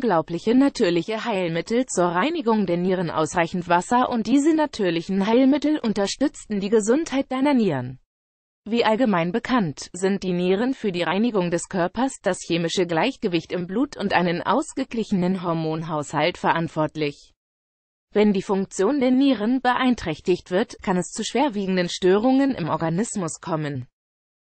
unglaubliche natürliche Heilmittel zur Reinigung der Nieren ausreichend Wasser und diese natürlichen Heilmittel unterstützten die Gesundheit deiner Nieren. Wie allgemein bekannt, sind die Nieren für die Reinigung des Körpers, das chemische Gleichgewicht im Blut und einen ausgeglichenen Hormonhaushalt verantwortlich. Wenn die Funktion der Nieren beeinträchtigt wird, kann es zu schwerwiegenden Störungen im Organismus kommen.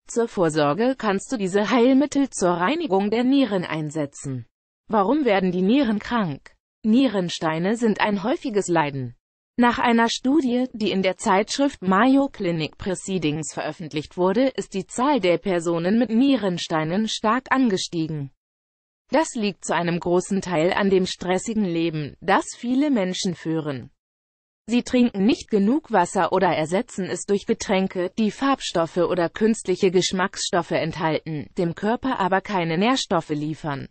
Zur Vorsorge kannst du diese Heilmittel zur Reinigung der Nieren einsetzen. Warum werden die Nieren krank? Nierensteine sind ein häufiges Leiden. Nach einer Studie, die in der Zeitschrift Mayo Clinic Proceedings veröffentlicht wurde, ist die Zahl der Personen mit Nierensteinen stark angestiegen. Das liegt zu einem großen Teil an dem stressigen Leben, das viele Menschen führen. Sie trinken nicht genug Wasser oder ersetzen es durch Getränke, die Farbstoffe oder künstliche Geschmacksstoffe enthalten, dem Körper aber keine Nährstoffe liefern.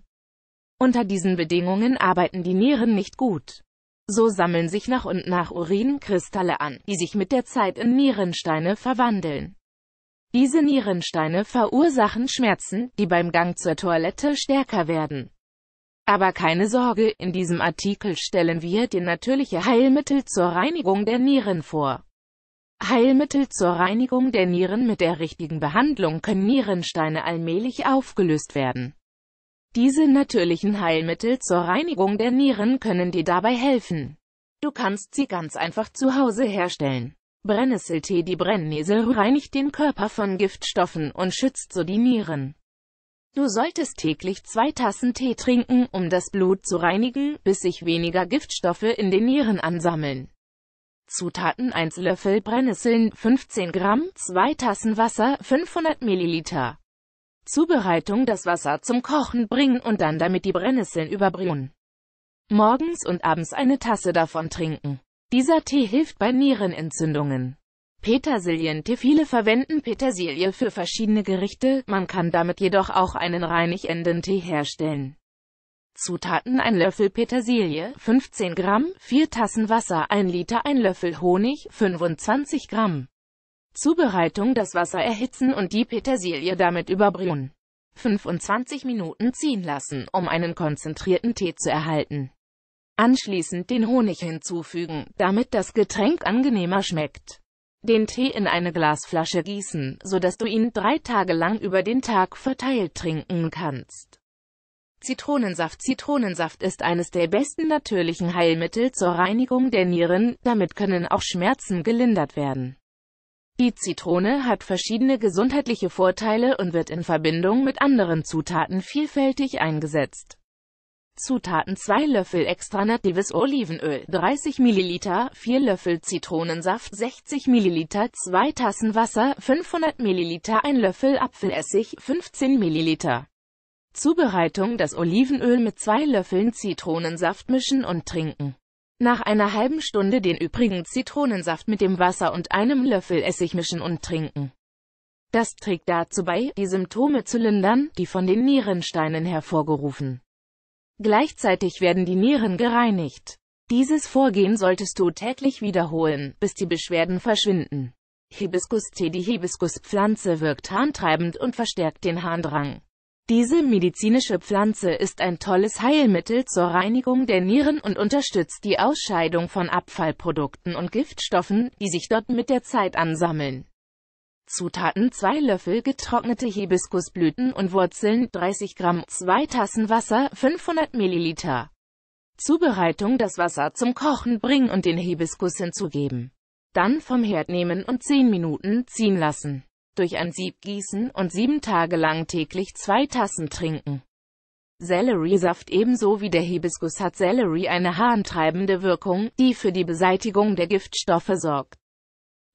Unter diesen Bedingungen arbeiten die Nieren nicht gut. So sammeln sich nach und nach Urinkristalle an, die sich mit der Zeit in Nierensteine verwandeln. Diese Nierensteine verursachen Schmerzen, die beim Gang zur Toilette stärker werden. Aber keine Sorge, in diesem Artikel stellen wir dir natürliche Heilmittel zur Reinigung der Nieren vor. Heilmittel zur Reinigung der Nieren mit der richtigen Behandlung können Nierensteine allmählich aufgelöst werden. Diese natürlichen Heilmittel zur Reinigung der Nieren können dir dabei helfen. Du kannst sie ganz einfach zu Hause herstellen. Brennnesseltee Die Brennnessel reinigt den Körper von Giftstoffen und schützt so die Nieren. Du solltest täglich zwei Tassen Tee trinken, um das Blut zu reinigen, bis sich weniger Giftstoffe in den Nieren ansammeln. Zutaten 1 Löffel Brennnesseln, 15 Gramm, 2 Tassen Wasser, 500 Milliliter. Zubereitung das Wasser zum Kochen bringen und dann damit die Brennnesseln überbrühen. Morgens und abends eine Tasse davon trinken. Dieser Tee hilft bei Nierenentzündungen. Petersilientee Viele verwenden Petersilie für verschiedene Gerichte, man kann damit jedoch auch einen reinigenden Tee herstellen. Zutaten ein Löffel Petersilie, 15 Gramm, 4 Tassen Wasser, 1 Liter, 1 Löffel Honig, 25 Gramm. Zubereitung das Wasser erhitzen und die Petersilie damit überbrühen. 25 Minuten ziehen lassen, um einen konzentrierten Tee zu erhalten. Anschließend den Honig hinzufügen, damit das Getränk angenehmer schmeckt. Den Tee in eine Glasflasche gießen, sodass du ihn drei Tage lang über den Tag verteilt trinken kannst. Zitronensaft Zitronensaft ist eines der besten natürlichen Heilmittel zur Reinigung der Nieren, damit können auch Schmerzen gelindert werden. Die Zitrone hat verschiedene gesundheitliche Vorteile und wird in Verbindung mit anderen Zutaten vielfältig eingesetzt. Zutaten 2 Löffel extra natives Olivenöl, 30 ml, 4 Löffel Zitronensaft, 60 ml, 2 Tassen Wasser, 500 ml, 1 Löffel Apfelessig, 15 ml. Zubereitung Das Olivenöl mit 2 Löffeln Zitronensaft mischen und trinken. Nach einer halben Stunde den übrigen Zitronensaft mit dem Wasser und einem Löffel Essig mischen und trinken. Das trägt dazu bei, die Symptome zu lindern, die von den Nierensteinen hervorgerufen. Gleichzeitig werden die Nieren gereinigt. Dieses Vorgehen solltest du täglich wiederholen, bis die Beschwerden verschwinden. Hibiskus-Tee Die Hibiskuspflanze wirkt harntreibend und verstärkt den Harndrang. Diese medizinische Pflanze ist ein tolles Heilmittel zur Reinigung der Nieren und unterstützt die Ausscheidung von Abfallprodukten und Giftstoffen, die sich dort mit der Zeit ansammeln. Zutaten 2 Löffel getrocknete Hibiskusblüten und Wurzeln 30 Gramm 2 Tassen Wasser 500 Milliliter Zubereitung das Wasser zum Kochen bringen und den Hibiskus hinzugeben. Dann vom Herd nehmen und 10 Minuten ziehen lassen durch ein Sieb gießen und sieben Tage lang täglich zwei Tassen trinken. Selleriesaft ebenso wie der Hibiskus hat Sellerie eine harntreibende Wirkung, die für die Beseitigung der Giftstoffe sorgt.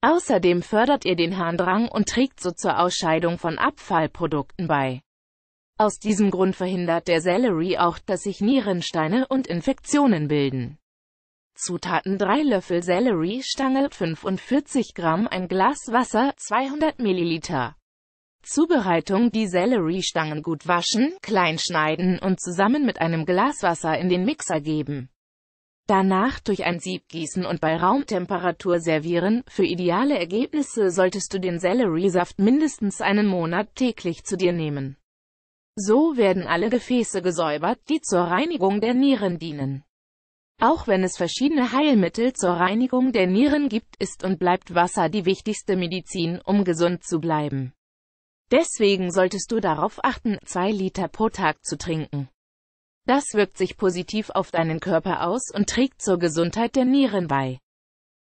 Außerdem fördert ihr den Harndrang und trägt so zur Ausscheidung von Abfallprodukten bei. Aus diesem Grund verhindert der Sellerie auch, dass sich Nierensteine und Infektionen bilden. Zutaten 3 Löffel Selleriestange, 45 Gramm, ein Glas Wasser, 200 Milliliter. Zubereitung Die Selleriestangen gut waschen, klein schneiden und zusammen mit einem Glas Wasser in den Mixer geben. Danach durch ein Sieb gießen und bei Raumtemperatur servieren. Für ideale Ergebnisse solltest du den Selleriesaft mindestens einen Monat täglich zu dir nehmen. So werden alle Gefäße gesäubert, die zur Reinigung der Nieren dienen. Auch wenn es verschiedene Heilmittel zur Reinigung der Nieren gibt, ist und bleibt Wasser die wichtigste Medizin, um gesund zu bleiben. Deswegen solltest du darauf achten, zwei Liter pro Tag zu trinken. Das wirkt sich positiv auf deinen Körper aus und trägt zur Gesundheit der Nieren bei.